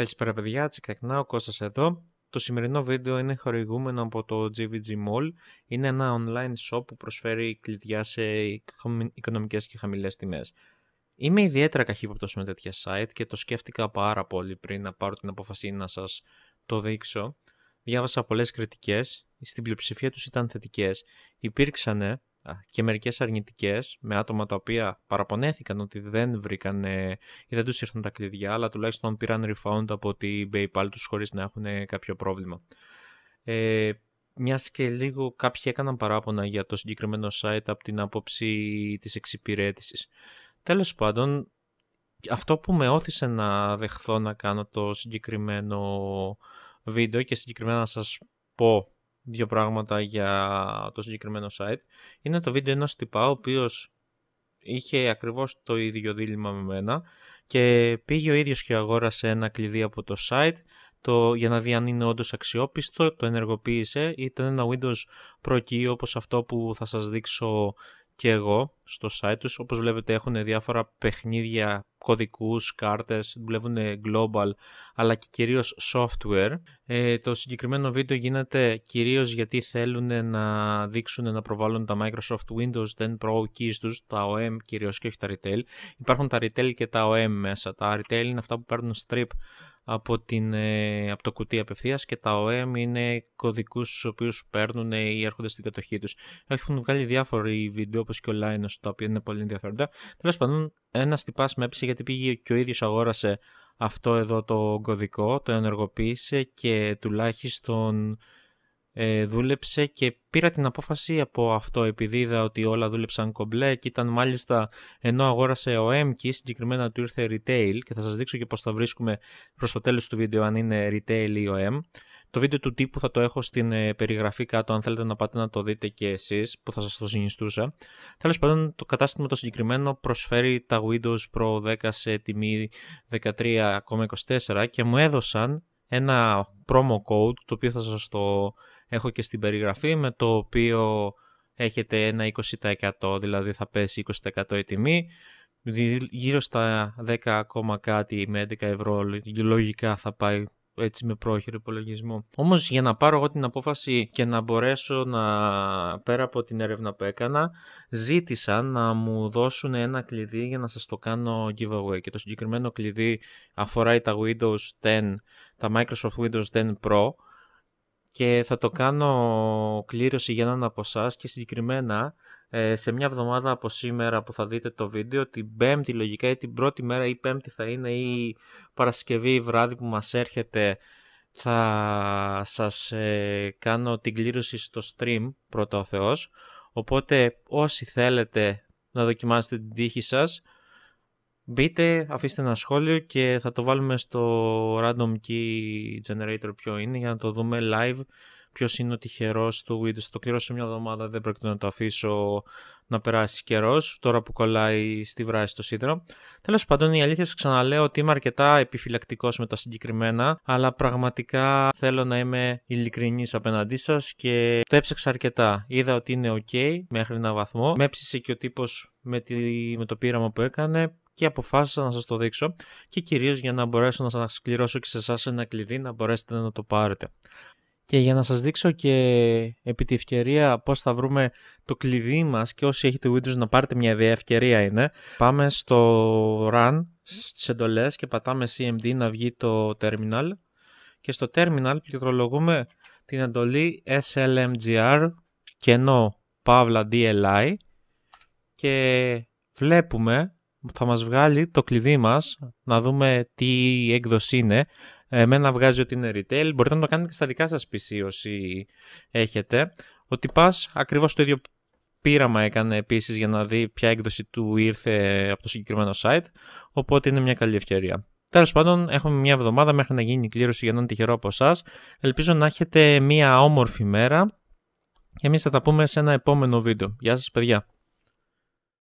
Καλησπέρα παιδιά, τσεκτακνά, ο Κώστας εδώ. Το σημερινό βίντεο είναι χορηγούμενο από το GVG Mall. Είναι ένα online shop που προσφέρει κλειδιά σε οικονομικές και χαμηλές τιμές. Είμαι ιδιαίτερα καχύποπτος με τέτοια site και το σκέφτηκα πάρα πολύ πριν να πάρω την αποφασή να σας το δείξω. Διάβασα πολλές κριτικές, στην πλειοψηφία τους ήταν θετικές. Υπήρξανε και μερικές αρνητικές με άτομα τα οποία παραπονέθηκαν ότι δεν βρήκαν ή δεν τους ήρθαν τα κλειδιά αλλά τουλάχιστον πήραν refund από την PayPal τους χωρίς να έχουν κάποιο πρόβλημα. Ε, μιας και λίγο κάποιοι έκαναν παράπονα για το συγκεκριμένο site από την άποψη της εξυπηρέτησης. Τέλος πάντων, αυτό που με όθησε να δεχθώ να κάνω το συγκεκριμένο βίντεο και συγκεκριμένα να σας πω δύο πράγματα για το συγκεκριμένο site. Είναι το βίντεο ενός τυπά ο οποίος είχε ακριβώς το ίδιο δίλημα με μένα και πήγε ο ίδιος και αγόρασε ένα κλειδί από το site το, για να δει αν είναι όντως αξιόπιστο, το ενεργοποίησε, ήταν ένα Windows προκείο όπως αυτό που θα σας δείξω και εγώ στο site τους. Όπως βλέπετε έχουν διάφορα παιχνίδια, κωδικούς, κάρτες, δουλεύουν global αλλά και κυρίως software. Ε, το συγκεκριμένο βίντεο γίνεται κυρίως γιατί θέλουν να δείξουν να προβάλλουν τα Microsoft Windows 10 Pro Keys τους, τα OM κυρίως και όχι τα Retail. Υπάρχουν τα Retail και τα OM μέσα. Τα Retail είναι αυτά που παίρνουν strip από, την, ε, από το κουτί απευθείας και τα OEM είναι κωδικούς του οποίου παίρνουν ή έρχονται στην κατοχή τους. Έχουν βγάλει διάφοροι βίντεο όπως και ο Linus, τα οποία είναι πολύ ενδιαφέροντα. Τέλος πάντων, ένα τυπά με έπεισε γιατί πήγε και ο ίδιος αγόρασε αυτό εδώ το κωδικό, το ενεργοποίησε και τουλάχιστον ε, δούλεψε και πήρα την απόφαση από αυτό επειδή είδα ότι όλα δούλεψαν κομπλέ και ήταν μάλιστα ενώ αγόρασε ο και συγκεκριμένα του ήρθε retail και θα σας δείξω και πώς θα βρίσκουμε προς το τέλος του βίντεο αν είναι retail ή ο Το βίντεο του τύπου θα το έχω στην ε, περιγραφή κάτω αν θέλετε να πάτε να το δείτε και εσείς που θα σας το συνιστούσα. Τέλος πάντων το κατάστημα το συγκεκριμένο προσφέρει τα Windows Pro 10 σε τιμή 13,24 και μου έδωσαν ένα promo code το οποίο θα σας το έχω και στην περιγραφή με το οποίο έχετε ένα 20% δηλαδή θα πέσει 20% η τιμή γύρω στα 10 κάτι με 11 ευρώ λογικά θα πάει έτσι με πρόχειρο υπολογισμό. Όμως για να πάρω εγώ την απόφαση και να μπορέσω να πέρα από την έρευνα που έκανα, ζήτησα να μου δώσουν ένα κλειδί για να σας το κάνω giveaway. Και το συγκεκριμένο κλειδί αφορά τα Windows 10, τα Microsoft Windows 10 Pro και θα το κάνω κλήρωση για έναν από εσάς και συγκεκριμένα ε, σε μια εβδομάδα από σήμερα που θα δείτε το βίντεο, την πέμπτη λογικά ή την πρώτη μέρα ή πέμπτη θα είναι ή Παρασκευή ή βράδυ που μας έρχεται θα σας ε, κάνω την κλήρωση στο stream πρώτα ο Οπότε όσοι θέλετε να δοκιμάσετε την τύχη σας Μπείτε, αφήστε ένα σχόλιο και θα το βάλουμε στο random key generator ποιο είναι για να το δούμε live ποιος είναι ο τυχερός του Windows. Θα το κληρώσω μια εβδομάδα, δεν πρόκειται να το αφήσω να περάσει καιρός, τώρα που κολλάει στη βράση το σίδερο. Τέλος πάντων, η αλήθεια σας ξαναλέω ότι είμαι αρκετά επιφυλακτικός με τα συγκεκριμένα, αλλά πραγματικά θέλω να είμαι ειλικρινής απέναντί σας και το έψαξα αρκετά. Είδα ότι είναι OK μέχρι ένα βαθμό. Με έψησε και ο τύπος με, τη... με το πείραμα που έκανε και αποφάσισα να σας το δείξω και κυρίως για να μπορέσω να σας κληρώσω και σε εσάς ένα κλειδί να μπορέσετε να το πάρετε. Και για να σας δείξω και επί τη ευκαιρία πώς θα βρούμε το κλειδί μας και όσοι έχετε Windows να πάρετε μια ιδέα ευκαιρία είναι πάμε στο Run στις εντολές και πατάμε CMD να βγει το Terminal και στο Terminal πληκτρολογούμε την εντολή slmgr κενό παύλα dli και βλέπουμε θα μας βγάλει το κλειδί μας, να δούμε τι έκδοση είναι. Εμένα βγάζει ότι είναι retail, μπορείτε να το κάνετε και στα δικά σας PC όσοι έχετε. Ο τυπάς ακριβώς το ίδιο πείραμα έκανε επίσης για να δει ποια έκδοση του ήρθε από το συγκεκριμένο site, οπότε είναι μια καλή ευκαιρία. Τέλος πάντων, έχουμε μια εβδομάδα μέχρι να γίνει η κλήρωση για να είναι τυχερό από εσάς. Ελπίζω να έχετε μια όμορφη μέρα. και Εμείς θα τα πούμε σε ένα επόμενο βίντεο. Γεια σας παιδιά.